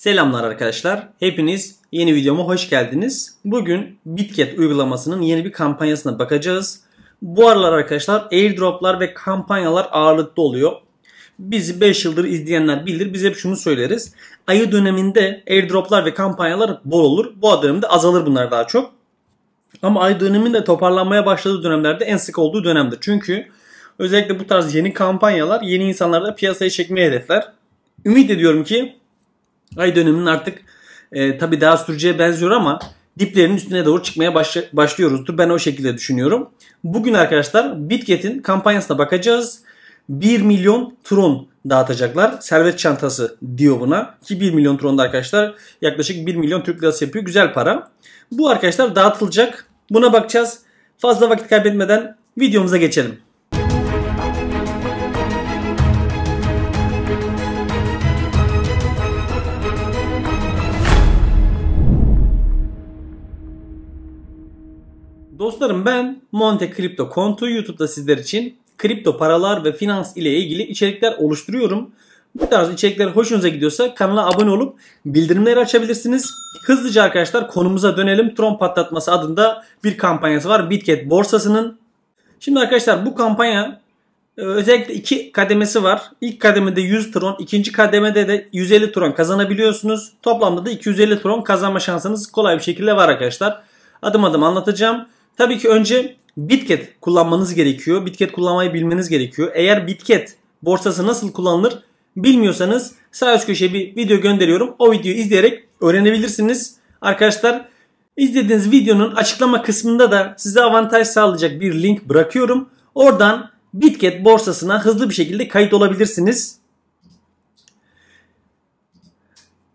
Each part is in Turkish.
Selamlar arkadaşlar. Hepiniz yeni videoma hoş geldiniz. Bugün Bitget uygulamasının yeni bir kampanyasına bakacağız. Bu aralar arkadaşlar airdroplar ve kampanyalar ağırlıklı oluyor. Bizi 5 yıldır izleyenler bilir. Biz hep şunu söyleriz. Ayı döneminde airdroplar ve kampanyalar bol olur. Bu dönemde azalır bunlar daha çok. Ama ay döneminde toparlanmaya başladığı dönemlerde en sık olduğu dönemdir. Çünkü özellikle bu tarz yeni kampanyalar yeni insanları da piyasaya çekmeye hedefler. Ümit ediyorum ki Ay döneminin artık e, tabii daha sürücüye benziyor ama diplerinin üstüne doğru çıkmaya başla, başlıyoruzdur. Ben o şekilde düşünüyorum. Bugün arkadaşlar Bitget'in kampanyasına bakacağız. 1 milyon Tron dağıtacaklar. Servet çantası diyor buna. Ki 1 milyon Tron'da arkadaşlar yaklaşık 1 milyon Türk lirası yapıyor. Güzel para. Bu arkadaşlar dağıtılacak. Buna bakacağız. Fazla vakit kaybetmeden videomuza geçelim. Dostlarım ben Monte Kripto Kontu YouTube'da sizler için kripto paralar ve finans ile ilgili içerikler oluşturuyorum. Bu tarz içerikler hoşunuza gidiyorsa kanala abone olup bildirimleri açabilirsiniz. Hızlıca arkadaşlar konumuza dönelim. Tron patlatması adında bir kampanyası var Bitget borsasının. Şimdi arkadaşlar bu kampanya e, özellikle iki kademesi var. İlk kademede 100 Tron, ikinci kademede de 150 Tron kazanabiliyorsunuz. Toplamda da 250 Tron kazanma şansınız kolay bir şekilde var arkadaşlar. Adım adım anlatacağım. Tabii ki önce Bitget kullanmanız gerekiyor. Bitget kullanmayı bilmeniz gerekiyor. Eğer Bitget borsası nasıl kullanılır bilmiyorsanız sağ üst köşeye bir video gönderiyorum. O videoyu izleyerek öğrenebilirsiniz. Arkadaşlar izlediğiniz videonun açıklama kısmında da size avantaj sağlayacak bir link bırakıyorum. Oradan Bitget borsasına hızlı bir şekilde kayıt olabilirsiniz.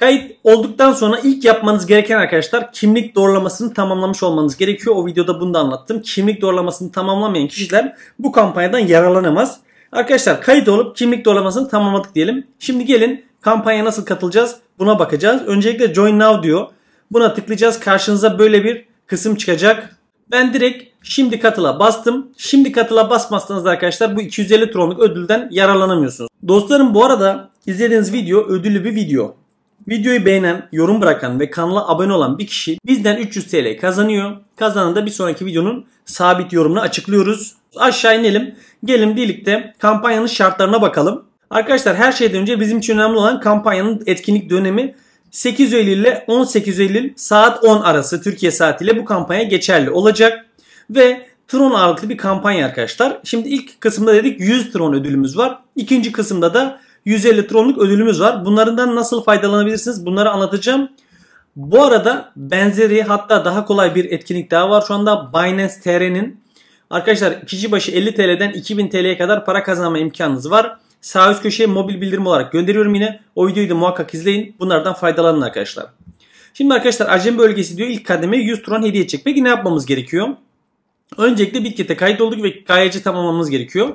Kayıt olduktan sonra ilk yapmanız gereken arkadaşlar kimlik doğrulamasını tamamlamış olmanız gerekiyor. O videoda bunu da anlattım. Kimlik doğrulamasını tamamlamayan kişiler bu kampanyadan yararlanamaz. Arkadaşlar kayıt olup kimlik doğrulamasını tamamladık diyelim. Şimdi gelin kampanya nasıl katılacağız buna bakacağız. Öncelikle join now diyor. Buna tıklayacağız. Karşınıza böyle bir kısım çıkacak. Ben direkt şimdi katıla bastım. Şimdi katıla basmazsanız arkadaşlar bu 250 tronluk ödülden yararlanamıyorsunuz. Dostlarım bu arada izlediğiniz video ödüllü bir video. Videoyu beğenen, yorum bırakan ve kanala abone olan bir kişi bizden 300 TL kazanıyor. Kazanan da bir sonraki videonun sabit yorumunu açıklıyoruz. Aşağı inelim. Gelin birlikte kampanyanın şartlarına bakalım. Arkadaşlar her şeyden önce bizim için önemli olan kampanyanın etkinlik dönemi 8 Eylül ile 18 Eylül saat 10 arası Türkiye saatiyle bu kampanya geçerli olacak. Ve Tron ağırlıklı bir kampanya arkadaşlar. Şimdi ilk kısımda dedik 100 Tron ödülümüz var. İkinci kısımda da 150 tronluk ödülümüz var. Bunlardan nasıl faydalanabilirsiniz bunları anlatacağım. Bu arada benzeri hatta daha kolay bir etkinlik daha var. Şu anda Binance TR'nin arkadaşlar kişi başı 50 TL'den 2000 TL'ye kadar para kazanma imkanınız var. Sağ üst köşeye mobil bildirim olarak gönderiyorum yine. O videoyu da muhakkak izleyin. Bunlardan faydalanın arkadaşlar. Şimdi arkadaşlar Acem bölgesi diyor ilk kademe 100 tron hediye çek. Peki ne yapmamız gerekiyor? Öncelikle Bitkit'e kayıt olduk ve KYC tamamlamamız gerekiyor.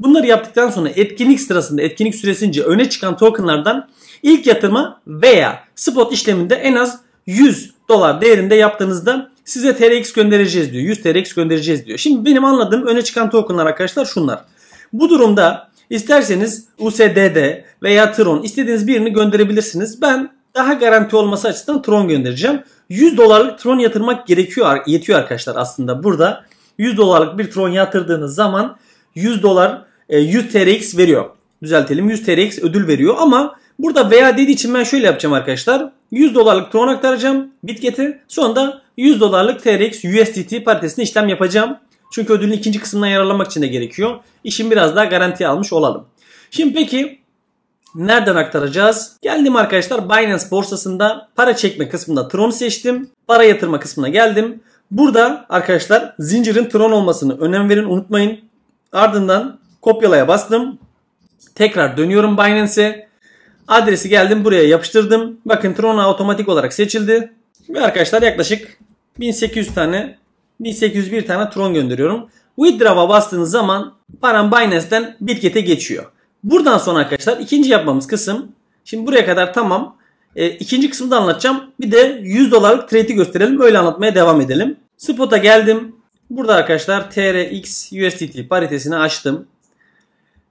Bunları yaptıktan sonra etkinlik sırasında etkinlik süresince öne çıkan tokenlardan ilk yatırma veya spot işleminde en az 100 dolar değerinde yaptığınızda size TRX göndereceğiz diyor. 100 TRX göndereceğiz diyor. Şimdi benim anladığım öne çıkan tokenlar arkadaşlar şunlar. Bu durumda isterseniz USDD veya Tron istediğiniz birini gönderebilirsiniz. Ben daha garanti olması açısından Tron göndereceğim. 100 dolarlık Tron yatırmak gerekiyor yetiyor arkadaşlar aslında burada. 100 dolarlık bir Tron yatırdığınız zaman 100 dolar 100 e, TRX veriyor. Düzeltelim 100 TRX ödül veriyor ama burada veya dediği için ben şöyle yapacağım arkadaşlar. 100 dolarlık tron aktaracağım Bitget'e. Sonra da 100 dolarlık TRX USDT paritesine işlem yapacağım. Çünkü ödülün ikinci kısmından yararlanmak için de gerekiyor. İşin biraz daha garantiye almış olalım. Şimdi peki nereden aktaracağız? Geldim arkadaşlar Binance borsasında para çekme kısmında Tron seçtim. Para yatırma kısmına geldim. Burada arkadaşlar zincirin Tron olmasını önem verin unutmayın. Ardından Kopyalaya bastım. Tekrar dönüyorum Binance'e. Adresi geldim buraya yapıştırdım. Bakın Trona otomatik olarak seçildi. Ve arkadaşlar yaklaşık 1800 tane 1801 tane Tron gönderiyorum. Withdraw'a bastığınız zaman param Binance'den Bitget'e geçiyor. Buradan sonra arkadaşlar ikinci yapmamız kısım. Şimdi buraya kadar tamam. E, ikinci kısmı da anlatacağım. Bir de 100 dolarlık trade'i gösterelim. Öyle anlatmaya devam edelim. Spot'a geldim. Burada arkadaşlar TRX USDT paritesini açtım.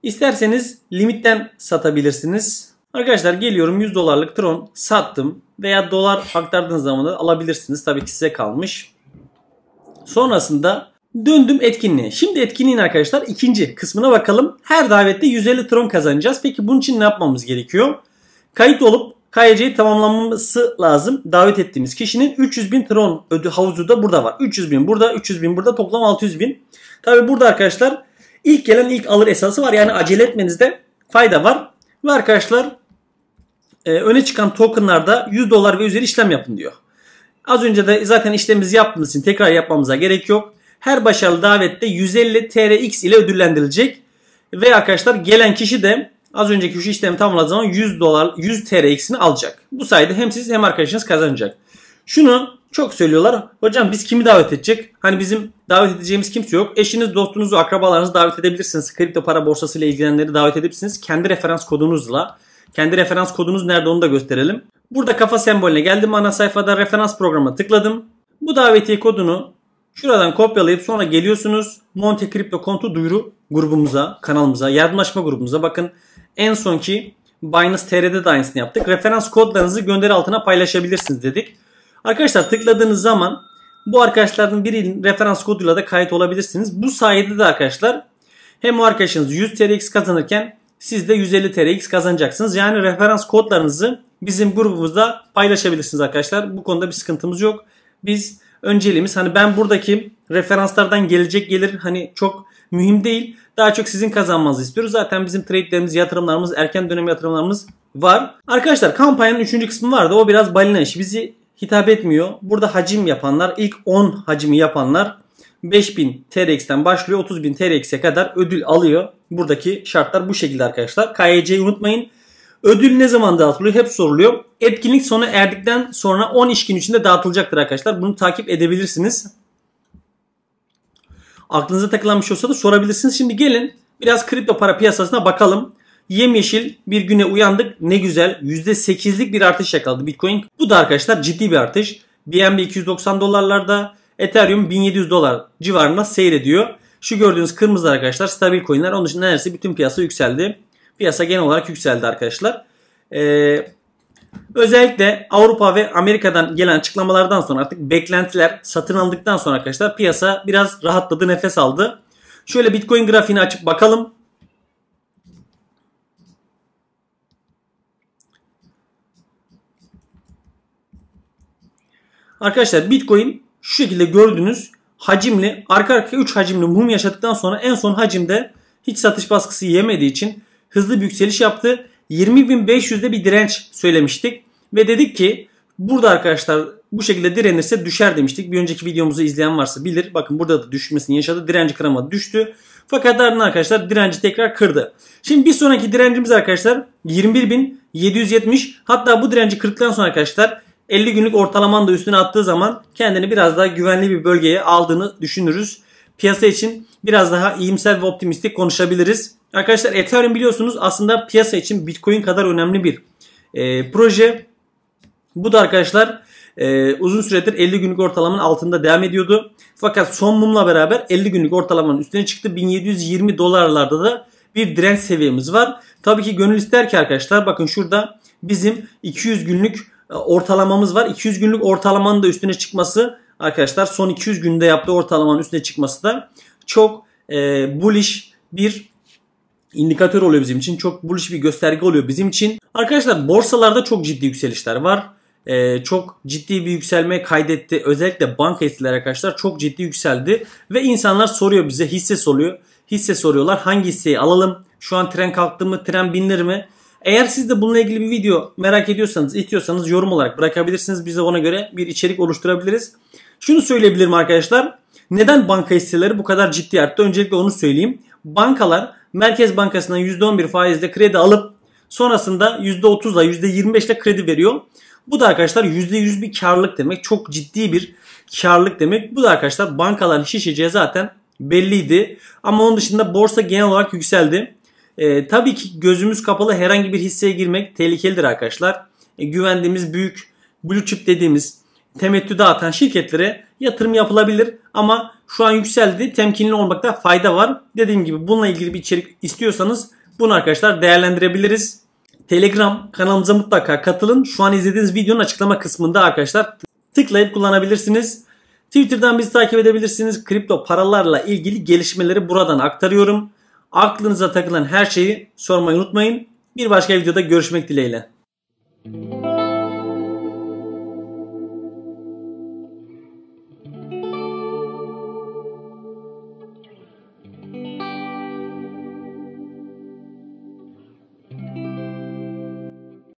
İsterseniz limitten satabilirsiniz. Arkadaşlar geliyorum 100 dolarlık Tron sattım veya dolar aktardığınız zaman da alabilirsiniz. Tabii ki size kalmış. Sonrasında döndüm etkinliğe. Şimdi etkinliğin arkadaşlar ikinci kısmına bakalım. Her davette 150 Tron kazanacağız. Peki bunun için ne yapmamız gerekiyor? Kayıt olup KYC'yi e tamamlaması lazım. Davet ettiğimiz kişinin 300 bin Tron havuzu da burada var. 300 bin burada, 300 bin burada toplam 600 bin. Tabii burada arkadaşlar İlk gelen ilk alır esası var. Yani acele etmenizde fayda var. Ve arkadaşlar e, öne çıkan tokenlarda 100 dolar ve üzeri işlem yapın diyor. Az önce de zaten işlemimizi yaptığımız için tekrar yapmamıza gerek yok. Her başarılı davette 150 TRX ile ödüllendirilecek. Ve arkadaşlar gelen kişi de az önceki şu işlemi tamamladığı zaman 100 dolar 100 TRX'ini alacak. Bu sayede hem siz hem arkadaşınız kazanacak. Şunu çok söylüyorlar. Hocam biz kimi davet edecek? Hani bizim davet edeceğimiz kimse yok. Eşiniz, dostunuzu, akrabalarınızı davet edebilirsiniz. Kripto para borsası ile ilgilenenleri davet edebilirsiniz. Kendi referans kodunuzla. Kendi referans kodunuz nerede onu da gösterelim. Burada kafa sembolüne geldim. Ana sayfada referans programa tıkladım. Bu davetiye kodunu şuradan kopyalayıp sonra geliyorsunuz. Monte Kripto kontu duyuru grubumuza, kanalımıza, yardımlaşma grubumuza. Bakın en sonki Binance TR'de de aynısını yaptık. Referans kodlarınızı gönderi altına paylaşabilirsiniz dedik. Arkadaşlar tıkladığınız zaman bu arkadaşların birinin referans koduyla da kayıt olabilirsiniz. Bu sayede de arkadaşlar hem o arkadaşınız 100 TRX kazanırken siz de 150 TRX kazanacaksınız. Yani referans kodlarınızı bizim grubumuzda paylaşabilirsiniz arkadaşlar. Bu konuda bir sıkıntımız yok. Biz önceliğimiz hani ben buradaki referanslardan gelecek gelir hani çok mühim değil. Daha çok sizin kazanmanızı istiyoruz. Zaten bizim trade'lerimiz, yatırımlarımız, erken dönem yatırımlarımız var. Arkadaşlar kampanyanın 3. kısmı vardı. O biraz balina işi. Bizi hitap etmiyor. Burada hacim yapanlar, ilk 10 hacimi yapanlar 5000 TRX'ten başlıyor 30.000 TRX'e kadar ödül alıyor. Buradaki şartlar bu şekilde arkadaşlar. KYC'yi e unutmayın. Ödül ne zaman dağıtılıyor? Hep soruluyor. Etkinlik sona erdikten sonra 10 iş gün içinde dağıtılacaktır arkadaşlar. Bunu takip edebilirsiniz. Aklınıza takılan bir şey olsa da sorabilirsiniz. Şimdi gelin biraz kripto para piyasasına bakalım. Yemyeşil bir güne uyandık. Ne güzel %8'lik bir artış yakaladı Bitcoin. Bu da arkadaşlar ciddi bir artış. BNB 290 dolarlarda, Ethereum 1700 dolar civarında seyrediyor. Şu gördüğünüz kırmızı arkadaşlar stabil coinler. Onun için neredeyse bütün piyasa yükseldi. Piyasa genel olarak yükseldi arkadaşlar. Ee, özellikle Avrupa ve Amerika'dan gelen açıklamalardan sonra artık beklentiler satın aldıktan sonra arkadaşlar piyasa biraz rahatladı, nefes aldı. Şöyle Bitcoin grafiğini açıp bakalım. Arkadaşlar Bitcoin şu şekilde gördüğünüz hacimli arka arkaya 3 hacimli mum yaşadıktan sonra en son hacimde hiç satış baskısı yemediği için hızlı bir yükseliş yaptı. 20.500'de bir direnç söylemiştik ve dedik ki burada arkadaşlar bu şekilde direnirse düşer demiştik. Bir önceki videomuzu izleyen varsa bilir. Bakın burada da düşmesini yaşadı. Direnci kıramadı düştü. Fakat ardından arkadaşlar direnci tekrar kırdı. Şimdi bir sonraki direncimiz arkadaşlar 21.770. Hatta bu direnci kırdıktan sonra arkadaşlar 50 günlük ortalaman da üstüne attığı zaman kendini biraz daha güvenli bir bölgeye aldığını düşünürüz. Piyasa için biraz daha iyimser ve optimistik konuşabiliriz. Arkadaşlar Ethereum biliyorsunuz aslında piyasa için Bitcoin kadar önemli bir e, proje. Bu da arkadaşlar e, uzun süredir 50 günlük ortalamanın altında devam ediyordu. Fakat son mumla beraber 50 günlük ortalamanın üstüne çıktı. 1720 dolarlarda da bir direnç seviyemiz var. Tabii ki gönül ister ki arkadaşlar bakın şurada bizim 200 günlük e, ortalamamız var. 200 günlük ortalamanın da üstüne çıkması arkadaşlar son 200 günde yaptığı ortalamanın üstüne çıkması da çok e, bullish bir indikatör oluyor bizim için. Çok bullish bir gösterge oluyor bizim için. Arkadaşlar borsalarda çok ciddi yükselişler var. Ee, çok ciddi bir yükselme kaydetti. Özellikle banka hisseleri arkadaşlar çok ciddi yükseldi. Ve insanlar soruyor bize hisse soruyor. Hisse soruyorlar hangi hisseyi alalım? Şu an tren kalktı mı? Tren binir mi? Eğer siz de bununla ilgili bir video merak ediyorsanız, istiyorsanız yorum olarak bırakabilirsiniz. Biz de ona göre bir içerik oluşturabiliriz. Şunu söyleyebilirim arkadaşlar. Neden banka hisseleri bu kadar ciddi arttı? Öncelikle onu söyleyeyim. Bankalar Merkez Bankası'ndan %11 faizle kredi alıp sonrasında %30'la %25 ile kredi veriyor. Bu da arkadaşlar %100 bir karlılık demek. Çok ciddi bir karlılık demek. Bu da arkadaşlar bankaların şişeceği zaten belliydi. Ama onun dışında borsa genel olarak yükseldi. E, tabii ki gözümüz kapalı herhangi bir hisseye girmek tehlikelidir arkadaşlar. E, güvendiğimiz büyük blue chip dediğimiz temettü dağıtan şirketlere yatırım yapılabilir ama şu an yükseldi. Temkinli olmakta fayda var. Dediğim gibi bununla ilgili bir içerik istiyorsanız bunu arkadaşlar değerlendirebiliriz. Telegram kanalımıza mutlaka katılın. Şu an izlediğiniz videonun açıklama kısmında arkadaşlar tıklayıp kullanabilirsiniz. Twitter'dan bizi takip edebilirsiniz. Kripto paralarla ilgili gelişmeleri buradan aktarıyorum. Aklınıza takılan her şeyi sormayı unutmayın. Bir başka videoda görüşmek dileğiyle. Müzik